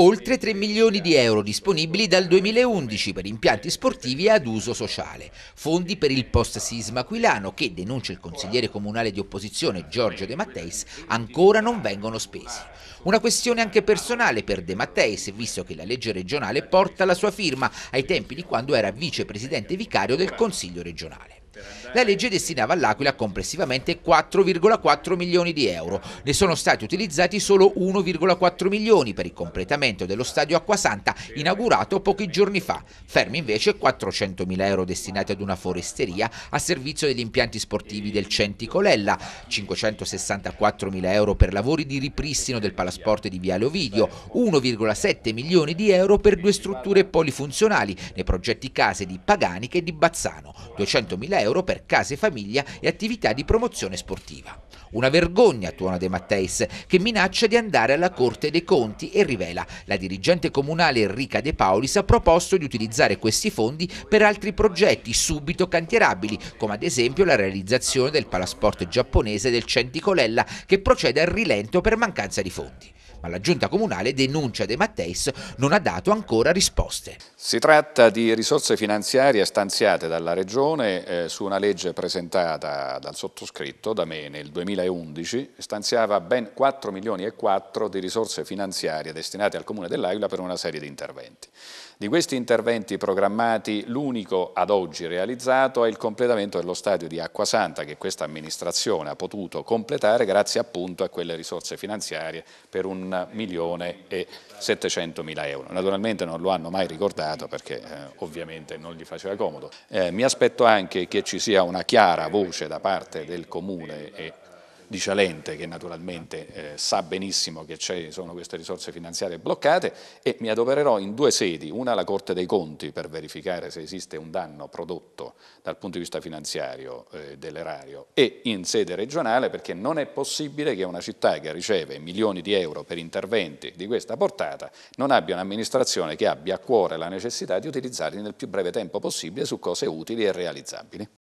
oltre 3 milioni di euro disponibili dal 2011 per impianti sportivi ad uso sociale, fondi per il post-sisma aquilano che, denuncia il consigliere comunale di opposizione Giorgio De Matteis, ancora non vengono spesi. Una questione anche personale per De Matteis, visto che la legge regionale porta la sua firma ai tempi di quando era vicepresidente vicario del Consiglio regionale la legge destinava all'Aquila complessivamente 4,4 milioni di euro. Ne sono stati utilizzati solo 1,4 milioni per il completamento dello stadio Acquasanta inaugurato pochi giorni fa. Fermi invece 400 mila euro destinati ad una foresteria a servizio degli impianti sportivi del Centi Colella, 564 mila euro per lavori di ripristino del palasport di Viale Ovidio, 1,7 milioni di euro per due strutture polifunzionali nei progetti case di Pagani che di Bazzano, 200 mila euro per case famiglia e attività di promozione sportiva. Una vergogna, tuona De Matteis, che minaccia di andare alla Corte dei Conti e rivela la dirigente comunale Enrica De Paulis ha proposto di utilizzare questi fondi per altri progetti subito cantierabili, come ad esempio la realizzazione del palasport giapponese del Centicolella che procede al rilento per mancanza di fondi ma la giunta comunale denuncia De Matteis non ha dato ancora risposte. Si tratta di risorse finanziarie stanziate dalla Regione eh, su una legge presentata dal sottoscritto da me nel 2011, stanziava ben 4 milioni e 4 di risorse finanziarie destinate al Comune dell'Aquila per una serie di interventi. Di questi interventi programmati l'unico ad oggi realizzato è il completamento dello stadio di Acquasanta che questa amministrazione ha potuto completare grazie appunto a quelle risorse finanziarie per un 1 milione e 700 mila euro. Naturalmente non lo hanno mai ricordato perché eh, ovviamente non gli faceva comodo. Eh, mi aspetto anche che ci sia una chiara voce da parte del Comune e di Cialente che naturalmente eh, sa benissimo che ci sono queste risorse finanziarie bloccate e mi adopererò in due sedi, una alla Corte dei Conti per verificare se esiste un danno prodotto dal punto di vista finanziario eh, dell'erario e in sede regionale perché non è possibile che una città che riceve milioni di euro per interventi di questa portata non abbia un'amministrazione che abbia a cuore la necessità di utilizzarli nel più breve tempo possibile su cose utili e realizzabili.